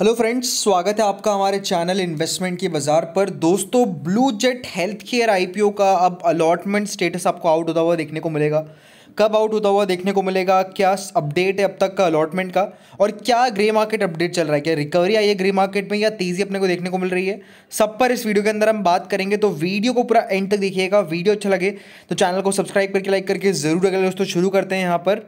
hello friends स्वागत है आपका हमारे चैनल इन्वेस्टमेंट के बाजार पर दोस्तों ब्लू जेट हेल्थ केयर आई का अब अलॉटमेंट स्टेटस आपको आउट होता हुआ देखने को मिलेगा कब आउट होता हुआ देखने को मिलेगा क्या अपडेट है अब तक का अलॉटमेंट का और क्या ग्रे मार्केट अपडेट चल रहा है क्या रिकवरी आई है ग्रे मार्केट में या तेज़ी अपने को देखने को मिल रही है सब पर इस वीडियो के अंदर हम बात करेंगे तो वीडियो को पूरा एंड तक देखिएगा वीडियो अच्छा लगे तो चैनल को सब्सक्राइब करके लाइक करके ज़रूर अगर दोस्तों शुरू करते हैं यहाँ पर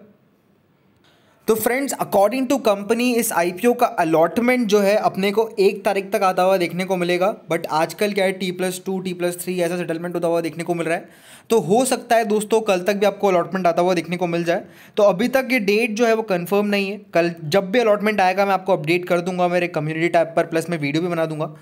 तो फ्रेंड्स अकॉर्डिंग टू कंपनी इस आईपीओ का अलॉटमेंट जो है अपने को एक तारीख तक आता हुआ देखने को मिलेगा बट आजकल क्या है T plus two T plus three ऐसा सेटलमेंट होता हुआ देखने को मिल रहा है तो हो सकता है दोस्तों कल तक भी आपको अलॉटमेंट आता हुआ देखने को मिल जाए तो अभी तक ये डेट जो है वो कन्फर्म नहीं है कल जब भी अलॉटमेंट आएगा मैं आपको अपडेट कर दूंगा मेरे कम्युनिटी टाइप पर प्लस मैं वीडियो भी बना दूंगा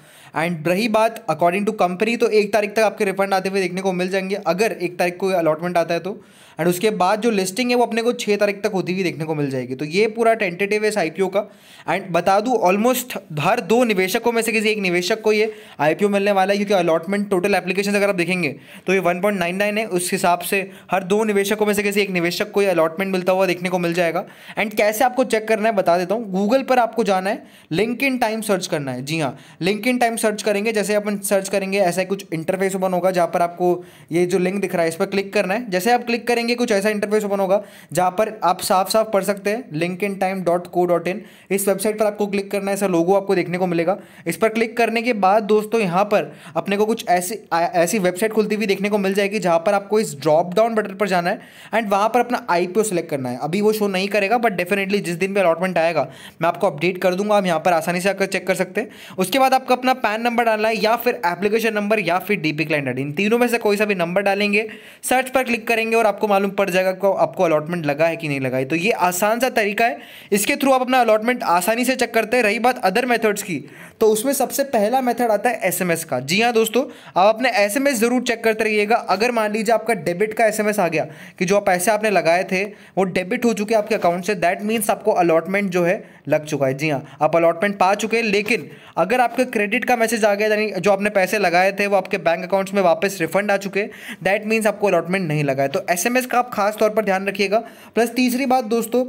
एंड रही बात अकॉर्डिंग टू कंपनी तो एक तारीख तक आपके रिफंड आते हुए देखने को मिल जाएंगे अगर एक तारीख को अलॉटमेंट आता है तो एंड उसके बाद जो लिस्टिंग है वो अपने को छः तारीख तक होती हुई देखने को मिल जाएगी तो ये पूरा टेंटेटिव है इस आई का एंड बता दूँ ऑलमोस्ट हर दो निवेशकों में से किसी एक निवेशक को ये आईपीओ मिलने वाला है क्योंकि अलॉटमेंट टोटल एप्लीकेशन अगर आप देखेंगे तो ये वन पॉइंट नाइन नाइन है उस हिसाब से हर दो निवेशकों में से किसी एक निवेशक को ये अलॉटमेंट मिलता हुआ देखने को मिल जाएगा एंड कैसे आपको चेक करना है बता देता हूँ गूगल पर आपको जाना है लिंक इन टाइम सर्च करना है जी हाँ लिंक इन टाइम सर्च करेंगे जैसे अपन सर्च करेंगे ऐसा कुछ इंटरफेस ओपन होगा जहाँ पर आपको ये जो लिंक दिख रहा है इस पर क्लिक करना है जैसे आप क्लिक करेंगे कुछ ऐसा इंटरफेस ओपन होगा जहाँ पर आप साफ साफ पढ़ सकते हैं Link Intime dot co dot in इस वेबसाइट पर आपको क्लिक करना है ऐसा लोगो आपको देखने को मिलेगा इस पर क्लिक करने के बाद दोस्तों यहाँ पर अपने को कुछ ऐसी ऐसी वेबसाइट खुलती हुई देखने को मिल जाएगी जहाँ पर आपको इस ड्रॉप डाउन बटन पर जाना है एंड वहाँ पर अपना आई सेलेक्ट करना है अभी वो शो नहीं करेगा बट डेफिनेटली जिस दिन भी अलॉटमेंट आएगा मैं आपको अपडेट कर दूंगा आप यहाँ पर आसानी से आकर चेक कर सकते हैं उसके बाद आपको अपना पैन नंबर डालना है या फिर एप्लीकेशन नंबर या फिर डी पी क्लाइंट इन तीनों में से कोई सा भी नंबर डालेंगे सर्च पर क्लिक करेंगे और आपको मालूम पड़ जाएगा आपको अलॉटमेंट लगा है कि नहीं लगा है तो ये आसान सा सा तरीका है इसके थ्रू आप अपना अलॉटमेंट आसानी से चेक करते हैं रही बात अदर मेथड्स की तो उसमें सबसे पहला मेथड आता है एसएमएस का जी हाँ दोस्तों आप अपने एसएमएस ज़रूर चेक करते रहिएगा अगर मान लीजिए आपका डेबिट का एसएमएस आ गया कि जो पैसे आपने लगाए थे वो डेबिट हो चुके आपके अकाउंट से दैट मीन्स आपको अलॉटमेंट जो है लग चुका है जी हाँ आप अलॉटमेंट पा चुके हैं लेकिन अगर आपके क्रेडिट का मैसेज आ गया यानी जो आपने पैसे लगाए थे वो आपके बैंक अकाउंट्स में वापस रिफंड आ चुके दैट मीन्स आपको अलॉटमेंट नहीं लगा है तो एस का आप खास तौर पर ध्यान रखिएगा प्लस तीसरी बात दोस्तों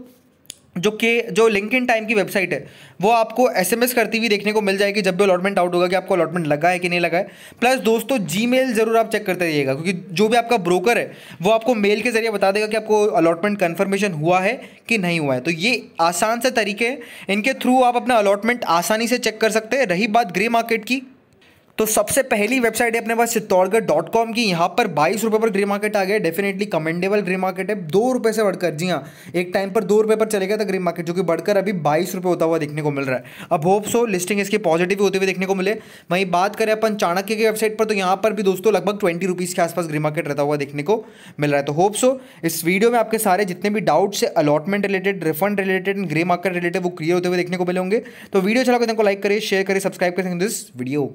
जो के जो लिंक इन टाइम की वेबसाइट है वो आपको एसएमएस करती हुई देखने को मिल जाएगी जब भी अलॉटमेंट आउट होगा कि आपको अलॉटमेंट लगा है कि नहीं लगा है प्लस दोस्तों जीमेल ज़रूर आप चेक करते रहिएगा क्योंकि जो भी आपका ब्रोकर है वो आपको मेल के जरिए बता देगा कि आपको अलॉटमेंट कन्फर्मेशन हुआ है कि नहीं हुआ है तो ये आसान से तरीके हैं इनके थ्रू आप अपना अलॉटमेंट आसानी से चेक कर सकते हैं रही बात ग्रे मार्केट की तो सबसे पहली वेबसाइट है अपने पास चित्तौड़गढ़ डॉट कॉम की यहाँ पर बाईस रुपये पर ग्रे मार्केट आ गया डेफिनेटली कमेंडेबल ग्रे मार्केट है दो रुपये से बढ़कर जी हाँ एक टाइम पर दो रुपये पर चले गया था ग्रे मार्केट जो कि बढ़कर अभी बाईस रुपये होता हुआ देखने को मिल रहा है अब होप सो लिस्टिंग इसकी पॉजिटिव होते हुए देखने को मिले वहीं बात करें अपन चाणक्य की वेबसाइट पर तो यहाँ पर भी दोस्तों लगभग ट्वेंटी रुपीज़ के आसपास ग्रे मार्केट रहता हुआ देखने को मिल रहा है तो होप सो इस वीडियो में आपके सारे जितने भी डाउट्स है allotment related refund related grey market related वो क्लियर होते हुए देखने को मिले होंगे तो वीडियो चला को लाइक करें शेयर करें सब्सक्राइब करें दिस वीडियो